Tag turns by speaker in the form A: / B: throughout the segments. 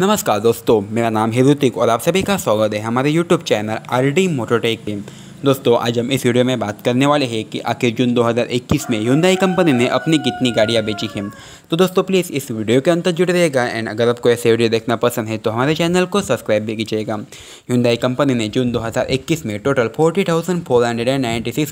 A: नमस्कार दोस्तों मेरा नाम है ऋतिक और आप सभी का स्वागत है हमारे YouTube channel R D Mototech में दोस्तों आज हम इस वीडियो में बात करने वाले हैं कि आखिर जून 2021 में यूंदाई कंपनी ने अपनी कितनी गाड़ियाँ बेची हैं तो दोस्तों प्लीज़ इस वीडियो के अंतर जुड़े रहेगा एंड अगर आपको ऐसे वीडियो देखना पसंद है तो हमारे चैनल को सब्सक्राइब भी कीजिएगा हिंदाई कंपनी ने जून दो में टोटल फोर्टी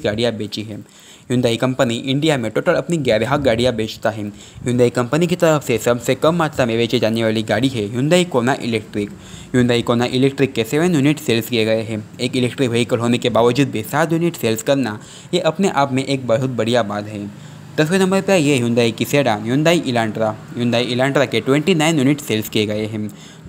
A: गाड़ियाँ बेची हैं यूंदाई कंपनी इंडिया में टोटल अपनी ग्यारह गाड़ियाँ बेचता है यूंदाई कंपनी की तरफ से सबसे कम मात्रा में बेची जाने वाली गाड़ी है हिंदाई कोना इलेक्ट्रिक यूंदाई कोना इलेक्ट्रिक के सेवन यूनिट सेल्स किए गए हैं एक इलेक्ट्रिक व्हीकल होने के बावजूद मस्जिद में सात यूनिट सेल्स करना ये अपने आप में एक बहुत बढ़िया बात है दसवें नंबर पर ये हुंदाई की सेडा हुंदाई इलांट्रा हुंदाई इलांट्रा के 29 यूनिट सेल्स किए गए हैं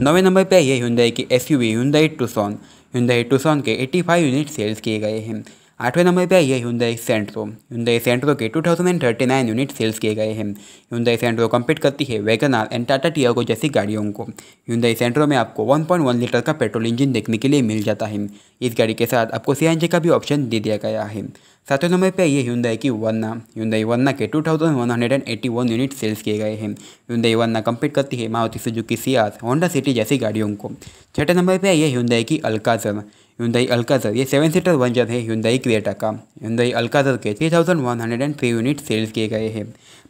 A: नौवें नंबर पर ये हुंदाई की S U V Hyundai Tucson Hyundai Tucson के 85 यूनिट सेल्स किए गए हैं आठवें नंबर पे आई है हुंदई सेंट्रो हुंदई सेंट्रो के 2039 यूनिट सेल्स किए गए हैं हुंदई सेंट्रो कंपीट करती है वेगनार एंड टाटा टियागो जैसी गाड़ियों को हुंदई सेंट्रो में आपको 1.1 लीटर का पेट्रोल इंजन देखने के लिए मिल जाता है इस गाड़ी के साथ आपको सी का भी ऑप्शन दे दिया गया है सातवें नंबर पे आइए हिंदाई की वन्ना हुंडई वन्ना के two thousand one hundred and eighty one unit sales किए गए हैं हुंडई वन्ना कंपीट करती है Maruti Suzuki Ciaz Honda City जैसी गाड़ियों को छठे नंबर पे आइए हुंडई की अलकाजर हुंडई अलकाजर ये सेवन सीटर जन है हुंडई क्रिएटा का हुंडई अलकाजर के three thousand one hundred and three unit sales किए गए हैं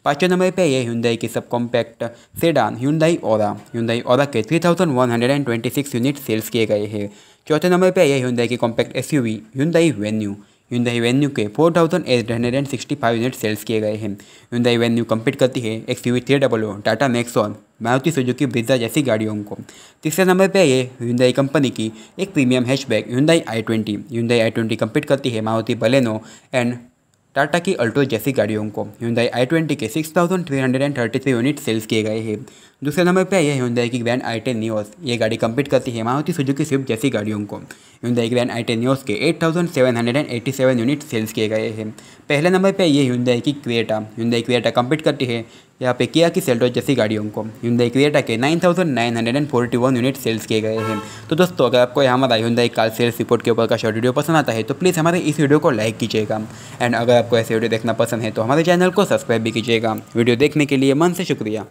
A: पाँचवें नंबर पे ये हुंडई की sub compact sedan Hyundai Aura Hyundai Aura के three thousand one hundred and twenty six unit sales किए गए हैं चौथे नंबर पे ये हिंदाई की compact S U V Hyundai Venue Hyundai Venue के four thousand eight hundred and sixty five unit sales किए गए हैं युंदाई वेन्यू कंपीट करती है X U three double O Tata Nexon Maruti Suzuki Brezza जैसी गाड़ियों को तीसरे नंबर पर ये युंदाई कंपनी की एक premium hatchback Hyundai i twenty Hyundai i twenty compete करती है मारुति बलेनो एंड टाटा की अल्टो जैसी गाड़ियों को हिंदाई आई ट्वेंटी के six thousand three hundred and thirty three unit sales किए गए हैं दूसरे नंबर पर आई है हिंदाई की ग्रैंड आई टेन न्यूज ये गाड़ी कंपीट करती है मारुति सुजुकी स्विफ्ट जैसी गाड़ियों को Hyundai Grand i ten Nios के eight thousand seven hundred and eighty seven unit sales किए गए हैं पहले नंबर पर ये हिंदाई की क्वेटा हिंदाई क्वेटा कंपीट करती है यहाँ पे किया कि सेल्टोज जैसी गाड़ियों को हिंदाई क्रिएटा के 9,941 यूनिट सेल्स किए गए हैं तो दोस्तों अगर आपको यहाँ हमारा हिंदाई कार सेल्स रिपोर्ट के ऊपर का शॉर्ट वीडियो पसंद आता है तो प्लीज़ हमारे इस वीडियो को लाइक कीजिएगा एंड अगर आपको ऐसे वीडियो देखना पसंद है तो हमारे चैनल को सब्सक्राइब भी कीजिएगा वीडियो देखने के लिए मन से शुक्रिया